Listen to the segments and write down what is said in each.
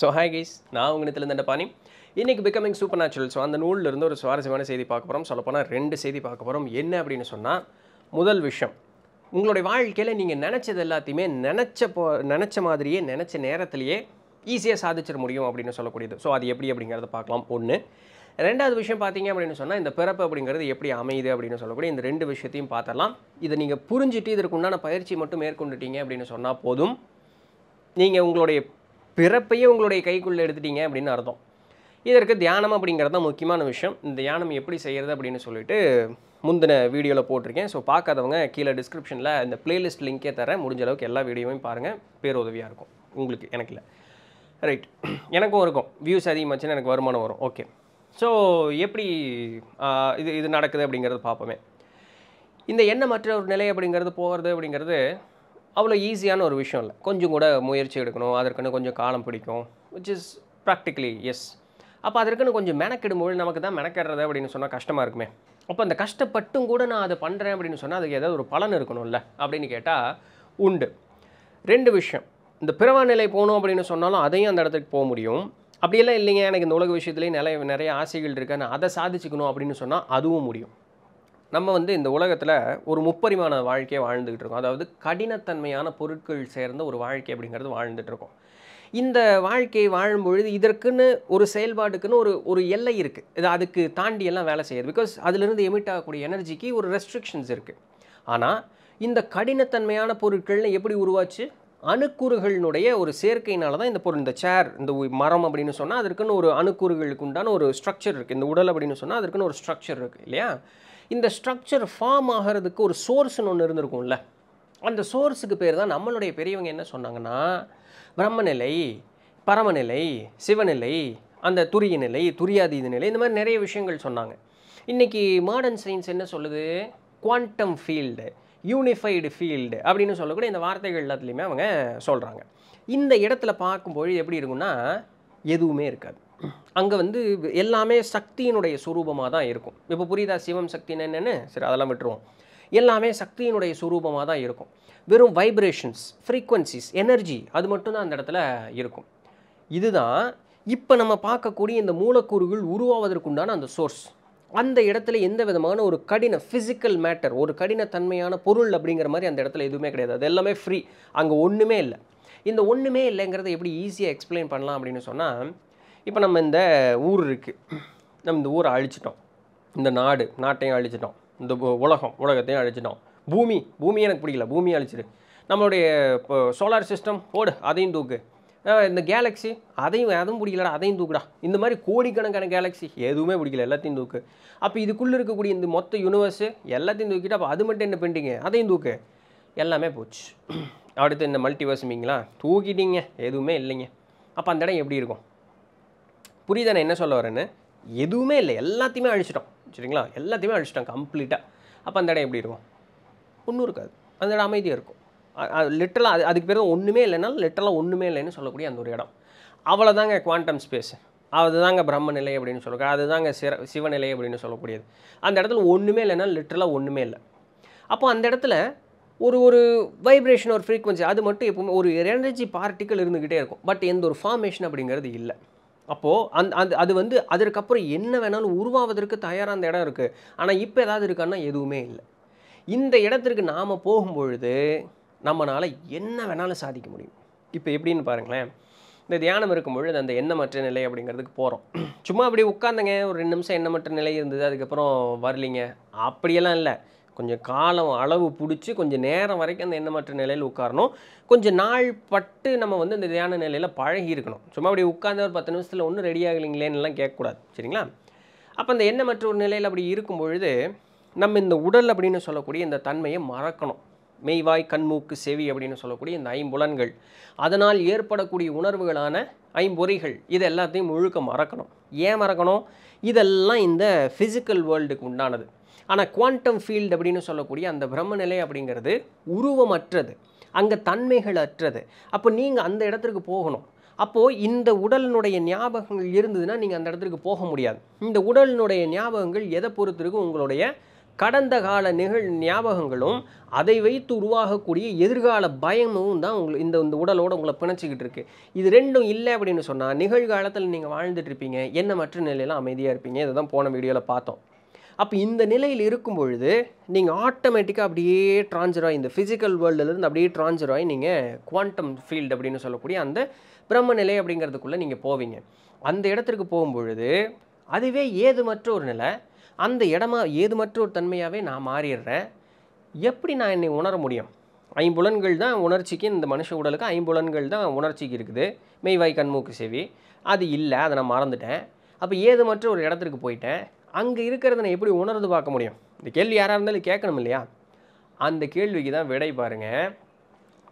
So hi guys நான் உங்கள் இந்த பாணி இன்றைக்கி பிகமிங் சூப்பர் நேச்சுரல் ஸோ அந்த நூலில் இருந்து ஒரு சுவாரஸ்யமான செய்தி பார்க்க போகிறோம் சொல்லப்போனால் ரெண்டு செய்தி பார்க்க போகிறோம் என்ன அப்படின்னு சொன்னால் முதல் விஷயம் உங்களுடைய வாழ்க்கையில் நீங்கள் நினச்சது எல்லாத்தையுமே நினச்ச போ நினச்ச மாதிரியே நினச்ச நேரத்திலேயே ஈஸியாக சாதிச்சிட முடியும் அப்படின்னு சொல்லக்கூடியது ஸோ அது எப்படி அப்படிங்கிறத பார்க்கலாம் ஒன்று ரெண்டாவது விஷயம் பார்த்தீங்க அப்படின்னு சொன்னால் இந்த பிறப்பு அப்படிங்கிறது எப்படி அமையுது அப்படின்னு சொல்லக்கூடிய இந்த ரெண்டு விஷயத்தையும் பார்த்தலாம் இதை நீங்கள் புரிஞ்சுட்டு இதற்கு உண்டான பயிற்சி மட்டும் மேற்கொண்டுட்டீங்க அப்படின்னு சொன்னால் போதும் நீங்கள் உங்களுடைய பிறப்பையே உங்களுடைய கைக்குள்ளே எடுத்துட்டீங்க அப்படின்னு அர்த்தம் இதற்கு தியானம் அப்படிங்கிறது தான் முக்கியமான விஷயம் இந்த தியானம் எப்படி செய்கிறது அப்படின்னு சொல்லிட்டு முந்தின வீடியோவில் போட்டிருக்கேன் ஸோ பார்க்காதவங்க கீழே டிஸ்கிரிப்ஷனில் இந்த பிளேலிஸ்ட் லிங்கே தரேன் முடிஞ்ச அளவுக்கு எல்லா வீடியோவையும் பாருங்கள் உதவியாக இருக்கும் உங்களுக்கு எனக்கு இல்லை ரைட் எனக்கும் இருக்கும் வியூஸ் அதிகமாச்சுன்னா எனக்கு வருமானம் வரும் ஓகே ஸோ எப்படி இது இது நடக்குது அப்படிங்கிறது பார்ப்போமே இந்த மற்ற ஒரு நிலை அப்படிங்கிறது போகிறது அப்படிங்கிறது அவ்வளோ ஈஸியான ஒரு விஷயம் இல்லை கொஞ்சம் கூட முயற்சி எடுக்கணும் அதற்குன்னு கொஞ்சம் காலம் பிடிக்கும் விச் இஸ் ப்ராக்டிக்கலி எஸ் அப்போ அதற்குன்னு கொஞ்சம் மெனக்கிடும்போது நமக்கு தான் மெனக்கிடுறது அப்படின்னு சொன்னால் கஷ்டமாக இருக்குமே அப்போ அந்த கஷ்டப்பட்டும் கூட நான் அதை பண்ணுறேன் அப்படின்னு சொன்னால் அதுக்கு ஏதாவது ஒரு பலன் இருக்கணும்ல அப்படின்னு கேட்டால் உண்டு ரெண்டு விஷயம் இந்த பிறவா நிலை போகணும் அப்படின்னு சொன்னாலும் அதையும் அந்த இடத்துக்கு போக முடியும் அப்படியெல்லாம் இல்லைங்க எனக்கு இந்த உலக விஷயத்துலேயும் நிறைய நிறைய ஆசைகள் இருக்குது நான் அதை சாதிச்சுக்கணும் அப்படின்னு சொன்னால் அதுவும் முடியும் நம்ம வந்து இந்த உலகத்தில் ஒரு முப்பரிமாண வாழ்க்கையை வாழ்ந்துக்கிட்டு இருக்கோம் அதாவது கடினத்தன்மையான பொருட்கள் சேர்ந்த ஒரு வாழ்க்கை அப்படிங்கிறது வாழ்ந்துட்டு இருக்கோம் இந்த வாழ்க்கையை வாழும்பொழுது இதற்குன்னு ஒரு செயல்பாடுக்குன்னு ஒரு ஒரு எல்லை இருக்குது இது அதுக்கு தாண்டி எல்லாம் வேலை செய்யுது பிகாஸ் அதிலிருந்து எமிட் ஆகக்கூடிய எனர்ஜிக்கு ஒரு ரெஸ்ட்ரிக்ஷன்ஸ் இருக்குது ஆனால் இந்த கடினத்தன்மையான பொருட்கள்னு எப்படி உருவாச்சு அணுக்கூறுகளினுடைய ஒரு சேர்க்கையினால தான் இந்த பொருள் இந்த சேர் இந்த மரம் அப்படின்னு சொன்னால் அதற்குன்னு ஒரு அணுக்கூறுகளுக்கு உண்டான ஒரு ஸ்ட்ரக்சர் இருக்குது இந்த உடல் அப்படின்னு சொன்னால் அதற்குன்னு ஒரு ஸ்ட்ரக்சர் இருக்குது இல்லையா இந்த ஸ்ட்ரக்சர் ஃபார்ம் ஆகிறதுக்கு ஒரு சோர்ஸ்னு ஒன்று இருந்திருக்கும்ல அந்த சோர்ஸுக்கு பேர் தான் நம்மளுடைய பெரியவங்க என்ன சொன்னாங்கன்னா பிரம்மநிலை பரமநிலை சிவநிலை அந்த துரிய நிலை துரியாதீத நிலை இந்த மாதிரி நிறைய விஷயங்கள் சொன்னாங்க இன்றைக்கி மாடர்ன் சயின்ஸ் என்ன சொல்லுது குவாண்டம் ஃபீல்டு யூனிஃபைடு ஃபீல்டு அப்படின்னு சொல்லக்கூடிய இந்த வார்த்தைகள் எல்லாத்துலேயுமே அவங்க சொல்கிறாங்க இந்த இடத்துல பார்க்கும்பொழுது எப்படி இருக்குன்னா எதுவுமே இருக்காது அங்கே வந்து எல்லாமே சக்தியினுடைய சுரூபமாக தான் இருக்கும் இப்போ புரியுதா சிவம் சக்தின்னு என்னென்னு சரி அதெல்லாம் விட்டுருவோம் எல்லாமே சக்தியினுடைய சுரூபமாக தான் இருக்கும் வெறும் வைப்ரேஷன்ஸ் ஃப்ரீக்வன்சிஸ் எனர்ஜி அது மட்டும்தான் அந்த இடத்துல இருக்கும் இதுதான் இப்போ நம்ம பார்க்கக்கூடிய இந்த மூலக்கூறுகள் உருவாவதற்குண்டான அந்த சோர்ஸ் அந்த இடத்துல எந்த விதமான ஒரு கடின ஃபிசிக்கல் மேட்டர் ஒரு கடினத்தன்மையான பொருள் அப்படிங்கிற மாதிரி அந்த இடத்துல எதுவுமே கிடையாது அது எல்லாமே ஃப்ரீ அங்கே ஒன்றுமே இல்லை இந்த ஒன்றுமே இல்லைங்கிறத எப்படி ஈஸியாக எக்ஸ்பிளைன் பண்ணலாம் அப்படின்னு சொன்னால் இப்போ நம்ம இந்த ஊர் இருக்குது நம்ம இந்த ஊரை அழிச்சிட்டோம் இந்த நாடு நாட்டையும் அழிச்சிட்டோம் இந்த உலகம் உலகத்தையும் அழிச்சிட்டோம் பூமி பூமி எனக்கு பிடிக்கல பூமியை அழிச்சிடு நம்மளுடைய இப்போ சோலார் சிஸ்டம் ஓடு அதையும் தூக்கு இந்த கேலக்ஸி அதையும் அதுவும் பிடிக்கலடா அதையும் தூக்குடா இந்த மாதிரி கோடிக்கணக்கான கேலக்ஸி எதுவுமே பிடிக்கல எல்லாத்தையும் தூக்கு அப்போ இதுக்குள்ளே இருக்கக்கூடிய இந்த மொத்த யூனிவர்ஸு எல்லாத்தையும் தூக்கிட்டு அப்போ அது மட்டும் என்ன பண்ணிட்டீங்க அதையும் தூக்கு எல்லாமே போச்சு அடுத்து இந்த மல்டிவர்ஸ் மீங்களா தூக்கிட்டீங்க எதுவுமே இல்லைங்க அப்போ அந்த இடம் எப்படி இருக்கும் புரியுதா என்ன சொல்ல வரேன்னு எதுவுமே இல்லை எல்லாத்தையுமே அழிச்சிட்டோம் சரிங்களா எல்லாத்தையுமே அழிச்சிட்டோம் கம்ப்ளீட்டாக அப்போ அந்த இடம் எப்படி இருக்கும் ஒன்றும் இருக்காது அந்த இடம் அமைதியாக இருக்கும் லிட்டலாக அது அதுக்கு பேர் ஒன்றுமே இல்லைனாலும் லிட்டலாக ஒன்றுமே இல்லைன்னு சொல்லக்கூடிய அந்த ஒரு இடம் அவ்வளோதாங்க குவாண்டம் ஸ்பேஸ் அதுதாங்க பிரம்ம நிலை அப்படின்னு சொல்லுங்க அதுதாங்க சிற சிவநிலை அப்படின்னு சொல்லக்கூடியது அந்த இடத்துல ஒன்றுமே இல்லைனாலும் லிட்டரலாக ஒன்றுமே இல்லை அப்போ அந்த இடத்துல ஒரு ஒரு வைப்ரேஷன் ஒரு ஃப்ரீக்வன்சி அது மட்டும் எப்பவுமே ஒரு எனர்ஜி பார்ட்டிக்கல் இருந்துக்கிட்டே இருக்கும் பட் எந்த ஒரு ஃபார்மேஷன் அப்படிங்கிறது இல்லை அப்போது அந் அந்த அது வந்து அதற்கப்புறம் என்ன வேணாலும் உருவாவதற்கு தயாராக அந்த இடம் இருக்குது ஆனால் இப்போ ஏதாவது இருக்கான்னா எதுவுமே இல்லை இந்த இடத்திற்கு நாம் போகும்பொழுது நம்மளால் என்ன வேணாலும் சாதிக்க முடியும் இப்போ எப்படின்னு பாருங்களேன் இந்த தியானம் இருக்கும்பொழுது அந்த எண்ணமற்ற நிலை அப்படிங்கிறதுக்கு போகிறோம் சும்மா அப்படி உட்காந்துங்க ஒரு ரெண்டு நிமிஷம் எண்ணமற்ற நிலை இருந்தது அதுக்கப்புறம் வரலிங்க அப்படியெல்லாம் இல்லை கொஞ்சம் காலம் அளவு பிடிச்சி கொஞ்சம் நேரம் வரைக்கும் அந்த எண்ணமற்ற நிலையில் உட்காரணும் கொஞ்சம் நாள் பட்டு நம்ம வந்து இந்த தியான நிலையில் பழகி இருக்கணும் சும்மா அப்படி உட்கார்ந்த ஒரு பத்து நிமிஷத்தில் ஒன்றும் ரெடி ஆகலைங்களேன்னுலாம் கேட்கக்கூடாது சரிங்களா அப்போ அந்த எண்ணமற்ற ஒரு நிலையில் அப்படி இருக்கும் பொழுது நம்ம இந்த உடல் அப்படின்னு சொல்லக்கூடிய இந்த தன்மையை மறக்கணும் மெய்வாய் கண்மூக்கு செவி அப்படின்னு சொல்லக்கூடிய இந்த ஐம்புலன்கள் அதனால் ஏற்படக்கூடிய உணர்வுகளான ஐம்பொறிகள் இது எல்லாத்தையும் முழுக்க மறக்கணும் ஏன் மறக்கணும் இதெல்லாம் இந்த ஃபிசிக்கல் வேர்ல்டுக்கு உண்டானது ஆனால் குவாண்டம் ஃபீல்டு அப்படின்னு சொல்லக்கூடிய அந்த பிரம்மநிலை அப்படிங்கிறது உருவமற்றது அங்கே தன்மைகள் அற்றது அப்போ நீங்கள் அந்த இடத்துக்கு போகணும் அப்போது இந்த உடலினுடைய ஞாபகங்கள் இருந்ததுன்னா நீங்கள் அந்த இடத்துக்கு போக முடியாது இந்த உடலினுடைய ஞாபகங்கள் எதை பொறுத்திருக்கு உங்களுடைய கடந்த கால நிகழ் ஞாபகங்களும் அதை வைத்து உருவாகக்கூடிய எதிர்கால பயமும் தான் உங்களை இந்த இந்த உடலோடு உங்களை பிணைச்சிக்கிட்டு இருக்குது இது ரெண்டும் இல்லை அப்படின்னு சொன்னால் நிகழ்காலத்தில் நீங்கள் வாழ்ந்துட்டு இருப்பீங்க மற்ற நிலையெல்லாம் அமைதியாக இருப்பீங்க இதை தான் போன வீடியோவில் பார்த்தோம் அப்போ இந்த நிலையில் இருக்கும் பொழுது நீங்கள் ஆட்டோமேட்டிக்காக அப்படியே ட்ரான்ஸ்ஃபர் ஆகி இந்த ஃபிசிக்கல் வேர்ல்டுலேருந்து அப்படியே ட்ரான்ஸ்ஃபர் ஆகி நீங்கள் குவாண்டம் ஃபீல்டு அப்படின்னு சொல்லக்கூடிய அந்த பிரம்ம நிலை அப்படிங்கிறதுக்குள்ளே நீங்கள் போவீங்க அந்த இடத்துக்கு போகும்பொழுது அதுவே ஏதுமற்ற ஒரு நிலை அந்த இடமா ஏதுமற்ற ஒரு தன்மையாகவே நான் மாறிடுறேன் எப்படி நான் என்னை உணர முடியும் ஐம்புலன்கள் தான் உணர்ச்சிக்கு இந்த மனுஷ உடலுக்கு ஐம்புலன்கள் தான் உணர்ச்சிக்கு இருக்குது மெய்வாய் கண்மூக்கு செவி அது இல்லை அதை நான் மறந்துட்டேன் அப்போ ஏதுமற்ற ஒரு இடத்துக்கு போயிட்டேன் அங்கே இருக்கிறத நான் எப்படி உணர்ந்து பார்க்க முடியும் இந்த கேள்வி யாராக இருந்தாலும் கேட்கணும் இல்லையா அந்த கேள்விக்கு தான் விடை பாருங்கள்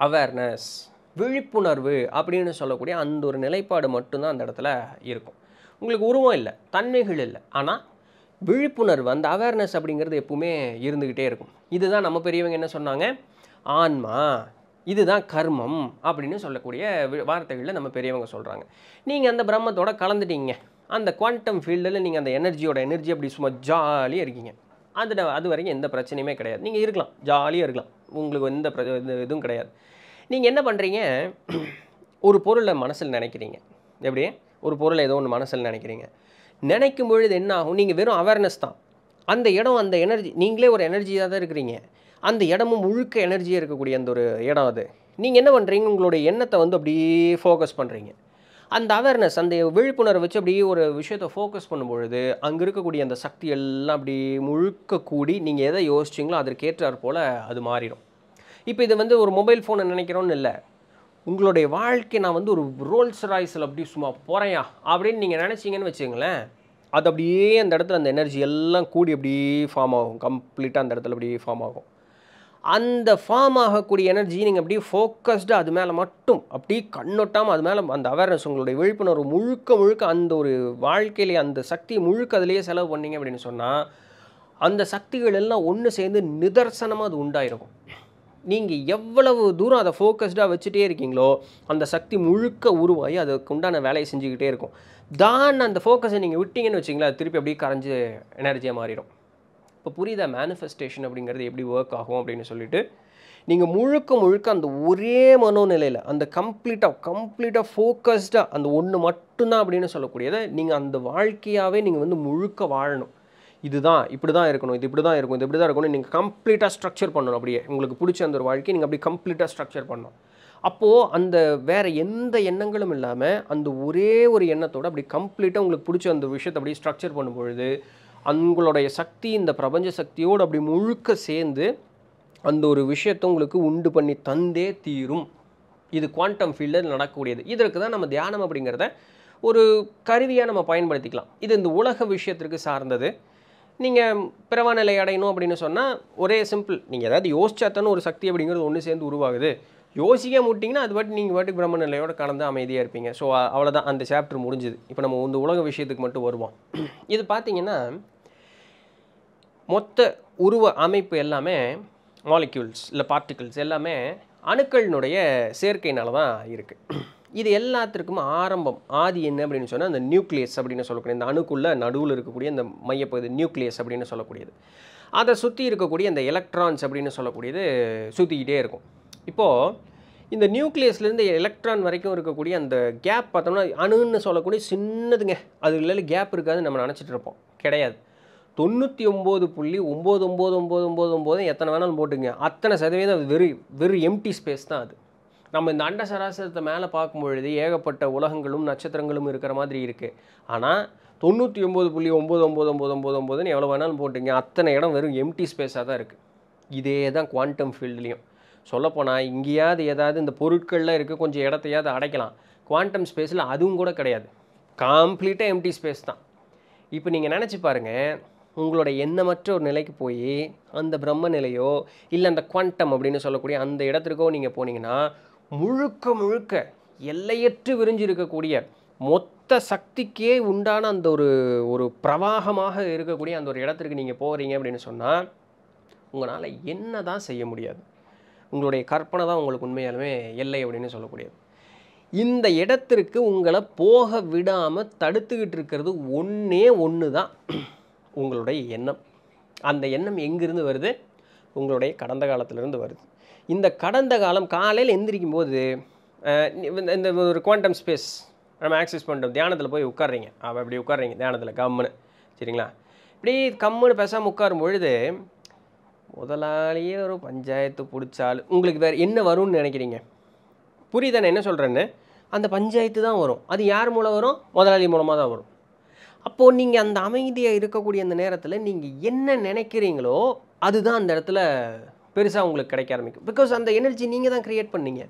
அவேர்னஸ் விழிப்புணர்வு அப்படின்னு சொல்லக்கூடிய அந்த ஒரு நிலைப்பாடு மட்டும்தான் அந்த இடத்துல இருக்கும் உங்களுக்கு உருவம் இல்லை தன்மைகள் இல்லை ஆனால் விழிப்புணர்வு அந்த அவேர்னஸ் அப்படிங்கிறது எப்பவுமே இருந்துக்கிட்டே இருக்கும் இதுதான் நம்ம பெரியவங்க என்ன சொன்னாங்க ஆன்மா இதுதான் கர்மம் அப்படின்னு சொல்லக்கூடிய வார்த்தைகளில் நம்ம பெரியவங்க சொல்கிறாங்க நீங்கள் அந்த பிரம்மத்தோட கலந்துட்டீங்க அந்த குவாண்டம் ஃபீல்டில் நீங்கள் அந்த எனர்ஜியோட எனர்ஜி அப்படி சும்மா ஜாலியாக இருக்கீங்க அதில் அது வரைக்கும் எந்த பிரச்சனையுமே கிடையாது நீங்கள் இருக்கலாம் ஜாலியாக இருக்கலாம் உங்களுக்கு எந்த பிர இதுவும் கிடையாது நீங்கள் என்ன பண்ணுறீங்க ஒரு பொருளை மனசில் நினைக்கிறீங்க எப்படி ஒரு பொருளை ஏதோ ஒன்று மனசில் நினைக்கிறீங்க நினைக்கும் பொழுது என்ன ஆகும் நீங்கள் வெறும் அவேர்னஸ் தான் அந்த இடம் அந்த எனர்ஜி நீங்களே ஒரு எனர்ஜியாக தான் இருக்கிறீங்க அந்த இடமும் முழுக்க எனர்ஜியாக இருக்கக்கூடிய அந்த ஒரு இடம் அது நீங்கள் என்ன பண்ணுறீங்க உங்களுடைய எண்ணத்தை வந்து அப்படியே ஃபோக்கஸ் பண்ணுறீங்க அந்த அவேர்னஸ் அந்த விழிப்புணர்வு வச்சு அப்படியே ஒரு விஷயத்தை ஃபோக்கஸ் பண்ணும்பொழுது அங்கே இருக்கக்கூடிய அந்த சக்தி எல்லாம் அப்படி முழுக்க கூடி நீங்கள் எதை யோசிச்சிங்களோ அதற்கேற்றார் போல் அது மாறிடும் இப்போ இது வந்து ஒரு மொபைல் ஃபோனை நினைக்கிறோன்னு இல்லை உங்களுடைய வாழ்க்கை நான் வந்து ஒரு ரோல்ஸ் ராய்ஸில் அப்படி சும்மா போகிறேயா அப்படின்னு நீங்கள் நினச்சிங்கன்னு வச்சுங்களேன் அது அப்படியே அந்த இடத்துல அந்த எனர்ஜி எல்லாம் கூடி அப்படியே ஃபார்ம் ஆகும் கம்ப்ளீட்டாக அந்த இடத்துல அப்படியே ஃபார்ம் ஆகும் அந்த ஃபார்ம் ஆகக்கூடிய எனர்ஜி நீங்கள் அப்படியே ஃபோக்கஸ்டு அது மேலே மட்டும் அப்படியே கண்ணொட்டாமல் அது மேலே அந்த அவேர்னஸ் உங்களுடைய விழிப்புணர்வு முழுக்க முழுக்க அந்த ஒரு வாழ்க்கையிலே அந்த சக்தி முழுக்க அதிலேயே செலவு பண்ணிங்க அப்படின்னு சொன்னால் அந்த சக்திகள் எல்லாம் ஒன்று சேர்ந்து நிதர்சனமாக அது உண்டாயிருக்கும் நீங்கள் எவ்வளவு தூரம் அதை ஃபோக்கஸ்டாக வச்சுட்டே இருக்கீங்களோ அந்த சக்தி முழுக்க உருவாகி அதுக்கு உண்டான வேலையை செஞ்சுக்கிட்டே இருக்கும் தான் அந்த ஃபோக்கஸை நீங்கள் விட்டிங்கன்னு வச்சிங்களா திருப்பி அப்படியே கரைஞ்சி எனர்ஜியாக மாறிடும் இப்போ புரியுதா மேனிஃபெஸ்டேஷன் அப்படிங்கிறது எப்படி ஒர்க் ஆகும் அப்படின்னு சொல்லிட்டு நீங்கள் முழுக்க முழுக்க அந்த ஒரே மனோநிலையில் அந்த கம்ப்ளீட்டாக கம்ப்ளீட்டாக ஃபோக்கஸ்டாக அந்த ஒன்று மட்டும்தான் அப்படின்னு சொல்லக்கூடியதை நீங்கள் அந்த வாழ்க்கையாகவே நீங்கள் வந்து முழுக்க வாழணும் இதுதான் இப்படி தான் இருக்கணும் இது இப்படி தான் இருக்கும் இது இப்படி தான் இருக்கணும் நீங்கள் கம்ப்ளீட்டாக ஸ்ட்ரக்சர் பண்ணணும் அப்படியே உங்களுக்கு பிடிச்ச அந்த ஒரு வாழ்க்கை நீங்கள் அப்படி கம்ப்ளீட்டாக ஸ்ட்ரக்சர் பண்ணணும் அப்போது அந்த வேறு எந்த எண்ணங்களும் இல்லாமல் அந்த ஒரே ஒரு எண்ணத்தோடு அப்படி கம்ப்ளீட்டாக உங்களுக்கு பிடிச்ச அந்த விஷயத்தை அப்படியே ஸ்ட்ரக்சர் பண்ணும்பொழுது உங்களுடைய சக்தி இந்த பிரபஞ்ச சக்தியோடு அப்படி முழுக்க சேர்ந்து அந்த ஒரு விஷயத்தை உங்களுக்கு உண்டு பண்ணி தந்தே தீரும் இது குவாண்டம் ஃபீல்டில் நடக்கக்கூடியது இதற்கு தான் நம்ம தியானம் அப்படிங்கிறத ஒரு கருவியாக நம்ம பயன்படுத்திக்கலாம் இது இந்த உலக விஷயத்திற்கு சார்ந்தது நீங்கள் பிறவா அடையணும் அப்படின்னு சொன்னால் ஒரே சிம்பிள் நீங்கள் ஏதாவது யோசிச்சாத்தானே ஒரு சக்தி அப்படிங்கிறது ஒன்று சேர்ந்து உருவாகுது யோசிக்க முட்டிங்கன்னா அது பாட்டு நீங்கள் பாட்டு பிரம்ம நிலையோடு கலந்து அமைதியாக இருப்பீங்க ஸோ அவ்வளோதான் அந்த சாப்டர் முடிஞ்சுது இப்போ நம்ம இந்த உலக விஷயத்துக்கு மட்டும் வருவோம் இது பார்த்திங்கன்னா மொத்த உருவ அமைப்பு எல்லாமே மாலிக்யூல்ஸ் இல்லை பார்ட்டிகிள்ஸ் எல்லாமே அணுக்களினுடைய சேர்க்கையினால தான் இருக்குது இது எல்லாத்திற்கும் ஆரம்பம் ஆதி என்ன அப்படின்னு சொன்னால் அந்த நியூக்ளியஸ் அப்படின்னு சொல்லக்கூடிய இந்த அணுக்குள்ளே நடுவில் இருக்கக்கூடிய இந்த மையப்பகுதி நியூக்ளியஸ் அப்படின்னு சொல்லக்கூடியது அதை சுற்றி இருக்கக்கூடிய இந்த எலக்ட்ரான்ஸ் அப்படின்னு சொல்லக்கூடியது சுற்றிக்கிட்டே இருக்கும் இப்போது இந்த நியூக்ளியஸ்லேருந்து எலக்ட்ரான் வரைக்கும் இருக்கக்கூடிய அந்த கேப் பார்த்தோம்னா அணுன்னு சொல்லக்கூடிய சின்னதுங்க அது இல்லை கேப் இருக்காது நம்ம நினச்சிட்டு இருப்போம் கிடையாது தொண்ணூற்றி ஒம்பது புள்ளி ஒம்பது ஒம்பது ஒம்பது ஒம்பது ஒம்பது எத்தனை வேணாலும் போட்டுங்க அத்தனை சதவீதம் வெறும் வெறும் எம்டி ஸ்பேஸ் தான் அது நம்ம இந்த அண்ட சராசரத்தை மேலே பார்க்கும்பொழுது ஏகப்பட்ட உலகங்களும் நட்சத்திரங்களும் இருக்கிற மாதிரி இருக்குது ஆனால் தொண்ணூற்றி ஒம்பது புள்ளி ஒம்பது ஒம்பது ஒம்பது ஒம்பது ஒம்பதுன்னு எவ்வளோ வேணாலும் போட்டுங்க அத்தனை இடம் வெறும் எம்டி ஸ்பேஸாக தான் இருக்குது இதே தான் குவாண்டம் ஃபீல்ட்லேயும் சொல்லப்போனால் இங்கேயாவது ஏதாவது இந்த பொருட்களில் இருக்க கொஞ்சம் இடத்தையாவது அடைக்கலாம் குவாண்டம் ஸ்பேஸில் அதுவும் கூட கிடையாது கம்ப்ளீட்டாக எம்டி ஸ்பேஸ் தான் இப்போ நீங்கள் நினச்சி பாருங்கள் உங்களோட எண்ணமற்ற ஒரு நிலைக்கு போய் அந்த பிரம்ம நிலையோ இல்லை அந்த குவாண்டம் அப்படின்னு சொல்லக்கூடிய அந்த இடத்திற்கோ நீங்கள் போனீங்கன்னா முழுக்க முழுக்க எல்லையற்று விரிஞ்சு இருக்கக்கூடிய மொத்த சக்திக்கே உண்டான அந்த ஒரு ஒரு பிரவாகமாக இருக்கக்கூடிய அந்த ஒரு இடத்திற்கு நீங்கள் போகிறீங்க அப்படின்னு சொன்னால் உங்களால் என்ன தான் செய்ய முடியாது உங்களுடைய கற்பனை தான் உங்களுக்கு உண்மையாலுமே எல்லை அப்படின்னு சொல்லக்கூடியது இந்த இடத்திற்கு உங்களை போக விடாமல் தடுத்துக்கிட்டு இருக்கிறது ஒன்றே ஒன்று தான் உங்களுடைய எண்ணம் அந்த எண்ணம் எங்கேருந்து வருது உங்களுடைய கடந்த காலத்திலேருந்து வருது இந்த கடந்த காலம் காலையில் எந்திரிக்கும் போது இந்த ஒரு குவாண்டம் ஸ்பேஸ் நம்ம ஆக்சஸ் பண்ணுறோம் தியானத்தில் போய் உட்காடுறீங்க அவள் இப்படி உட்காடுறீங்க தியானத்தில் கம்முன்னு சரிங்களா இப்படி கம்முன்னு பேசாமல் உட்காரும் பொழுது முதலாளியே ஒரு பஞ்சாயத்து பிடிச்சாலும் உங்களுக்கு வேறு என்ன வரும்னு நினைக்கிறீங்க புரியுதானே என்ன சொல்கிறேன்னு அந்த பஞ்சாயத்து தான் வரும் அது யார் மூலம் வரும் முதலாளி மூலமாக தான் வரும் அப்போது நீங்கள் அந்த அமைதியாக இருக்கக்கூடிய அந்த நேரத்தில் நீங்கள் என்ன நினைக்கிறீங்களோ அதுதான் அந்த இடத்துல பெருசாக உங்களுக்கு கிடைக்க ஆரம்பிக்கும் பிகாஸ் அந்த எனர்ஜி நீங்கள் தான் க்ரியேட் பண்ணீங்க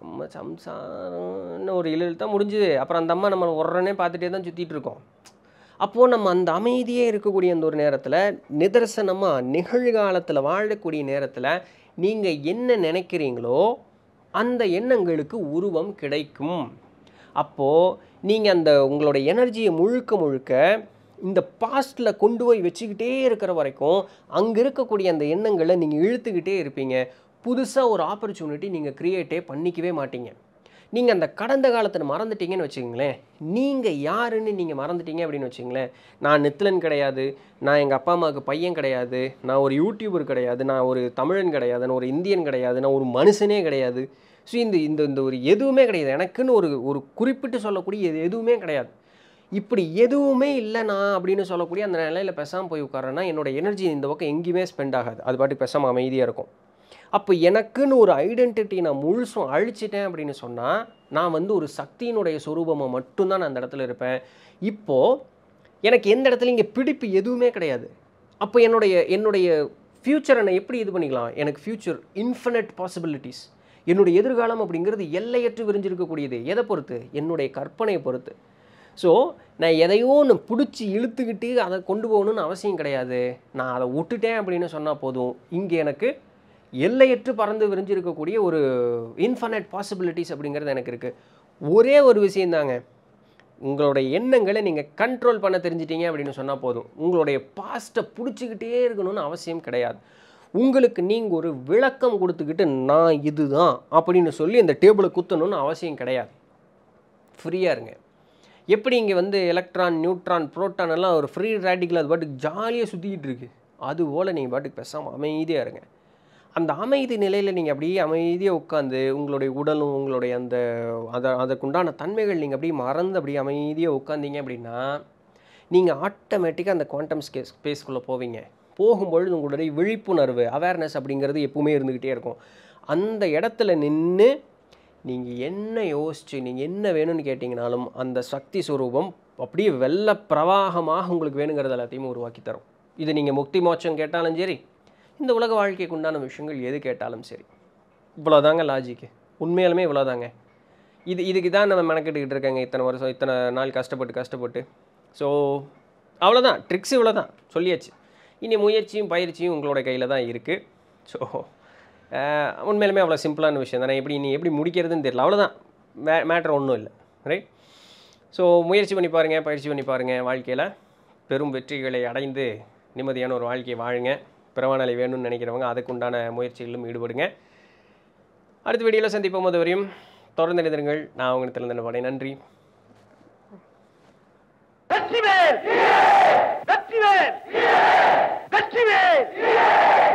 நம்ம சம்சாரம்னு ஒரு இழில் தான் முடிஞ்சுது அப்புறம் அந்த அம்மா நம்ம உடனே பார்த்துட்டே தான் சுற்றிட்டு இருக்கோம் அப்போது நம்ம அந்த அமைதியே இருக்கக்கூடிய அந்த ஒரு நேரத்தில் நிதர்சனமாக நிகழ்காலத்தில் வாழக்கூடிய நேரத்தில் நீங்கள் என்ன நினைக்கிறீங்களோ அந்த எண்ணங்களுக்கு உருவம் கிடைக்கும் அப்போது நீங்கள் அந்த உங்களோட எனர்ஜியை முழுக்க முழுக்க இந்த பாஸ்ட்டில் கொண்டு போய் வச்சுக்கிட்டே இருக்கிற வரைக்கும் அங்கே இருக்கக்கூடிய அந்த எண்ணங்களை நீங்கள் இழுத்துக்கிட்டே இருப்பீங்க புதுசாக ஒரு ஆப்பர்ச்சுனிட்டி நீங்கள் க்ரியேட்டே பண்ணிக்கவே மாட்டீங்க நீங்கள் அந்த கடந்த காலத்தில் மறந்துட்டீங்கன்னு வச்சுக்கோங்களேன் நீங்கள் யாருன்னு நீங்கள் மறந்துட்டீங்க அப்படின்னு வச்சுங்களேன் நான் நித்திலன் கிடையாது நான் எங்கள் அப்பா அம்மாவுக்கு பையன் கிடையாது நான் ஒரு யூடியூபர் கிடையாது நான் ஒரு தமிழன் கிடையாது நான் ஒரு இந்தியன் கிடையாது நான் ஒரு மனுஷனே கிடையாது ஸோ இந்த இந்த இந்த ஒரு எதுவுமே கிடையாது எனக்குன்னு ஒரு ஒரு குறிப்பிட்டு சொல்லக்கூடிய எது எதுவுமே கிடையாது இப்படி எதுவுமே இல்லைண்ணா அப்படின்னு சொல்லக்கூடிய அந்த நிலையில் பெசாமல் போய் உட்காரன்னா என்னோடய எனர்ஜி இந்த பக்கம் எங்கேயுமே ஸ்பெண்ட் ஆகாது அது பாட்டு பெசாமல் அமைதியாக இருக்கும் அப்போ எனக்குன்னு ஒரு ஐடென்டிட்டி நான் முழுசும் அழிச்சிட்டேன் அப்படின்னு சொன்னால் நான் வந்து ஒரு சக்தியினுடைய சுரூபமாக மட்டும்தான் நான் அந்த இடத்துல இருப்பேன் இப்போது எனக்கு எந்த இடத்துல இங்கே பிடிப்பு எதுவுமே கிடையாது அப்போ என்னுடைய என்னுடைய ஃப்யூச்சரை நான் எப்படி இது பண்ணிக்கலாம் எனக்கு ஃப்யூச்சர் இன்ஃபினட் பாசிபிலிட்டிஸ் என்னுடைய எதிர்காலம் அப்படிங்கிறது எல்லையற்று விரிஞ்சிருக்கக்கூடியது எதை பொறுத்து என்னுடைய கற்பனையை பொறுத்து ஸோ நான் எதையோ ஒன்று பிடிச்சி இழுத்துக்கிட்டு அதை கொண்டு போகணும்னு அவசியம் கிடையாது நான் அதை விட்டுட்டேன் அப்படின்னு சொன்னால் போதும் இங்கே எனக்கு எல்லையற்று பறந்து விரிஞ்சிருக்கக்கூடிய ஒரு இன்ஃபனட் பாசிபிலிட்டிஸ் அப்படிங்கிறது எனக்கு இருக்குது ஒரே ஒரு விஷயந்தாங்க உங்களுடைய எண்ணங்களை நீங்கள் கண்ட்ரோல் பண்ண தெரிஞ்சிட்டீங்க அப்படின்னு சொன்னால் போதும் உங்களுடைய பாஸ்ட்டை பிடிச்சிக்கிட்டே இருக்கணும்னு அவசியம் கிடையாது உங்களுக்கு நீங்கள் ஒரு விளக்கம் கொடுத்துக்கிட்டு நான் இதுதான் அப்படின்னு சொல்லி இந்த டேபிளை குத்தணும்னு அவசியம் கிடையாது ஃப்ரீயாக இருங்க எப்படி இங்கே வந்து எலக்ட்ரான் நியூட்ரான் ப்ரோட்டான் எல்லாம் ஒரு ஃப்ரீ ரேடிக்கல் அது பாட்டுக்கு ஜாலியாக சுற்றிக்கிட்டு இருக்குது அது போல் நீங்கள் பாட்டுக்கு பேசாமல் அமைதியாக இருங்க அந்த அமைதி நிலையில் நீங்கள் அப்படியே அமைதியாக உட்காந்து உங்களுடைய உடலும் உங்களுடைய அந்த அதை அதற்குண்டான தன்மைகள் நீங்கள் அப்படியே மறந்து அப்படியே அமைதியாக உட்காந்தீங்க அப்படின்னா நீங்கள் ஆட்டோமேட்டிக்காக அந்த குவாண்டம் ஸ்கே ஸ்பேஸ்க்குள்ளே போவீங்க போகும்பொழுது உங்களுடைய விழிப்புணர்வு அவேர்னஸ் அப்படிங்கிறது எப்பவுமே இருந்துக்கிட்டே இருக்கும் அந்த இடத்துல நின்று நீங்கள் என்ன யோசிச்சு நீங்கள் என்ன வேணும்னு கேட்டிங்கனாலும் அந்த சக்தி சுரூபம் அப்படியே வெள்ள பிரவாகமாக உங்களுக்கு வேணுங்கிறது எல்லாத்தையும் உருவாக்கி தரும் இது நீங்கள் முக்தி மோட்சம் கேட்டாலும் சரி இந்த உலக வாழ்க்கைக்கு உண்டான விஷயங்கள் எது கேட்டாலும் சரி இவ்வளோதாங்க லாஜிக்கு உண்மையாலுமே இவ்வளோதாங்க இது இதுக்கு தான் நம்ம மெனக்கெட்டுக்கிட்டு இருக்கேங்க இத்தனை வருஷம் இத்தனை நாள் கஷ்டப்பட்டு கஷ்டப்பட்டு ஸோ அவ்வளோதான் ட்ரிக்ஸ் இவ்வளோ தான் சொல்லியாச்சு இனி முயற்சியும் பயிற்சியும் உங்களோட கையில் தான் இருக்குது ஸோ உண்மையிலுமே அவ்வளோ சிம்பிளான விஷயம் தானே எப்படி நீ எப்படி முடிக்கிறதுன்னு தெரியல அவ்வளோதான் மே மேட்ரு ஒன்றும் இல்லை ரைட் ஸோ முயற்சி பண்ணி பாருங்கள் பயிற்சி பண்ணி பாருங்கள் வாழ்க்கையில் பெரும் வெற்றிகளை அடைந்து நிம்மதியான ஒரு வாழ்க்கையை வாழுங்க பிறவானலை வேணும்னு நினைக்கிறவங்க அதுக்குண்டான முயற்சிகளிலும் ஈடுபடுங்க அடுத்த வீடியோவில் சந்திப்போம் போது வரையும் தொடர்ந்து எழுதுங்கள் நான் திறந்த நினைப்படை நன்றி Vetrivel Vetrivel Hepsi mi? Yeah!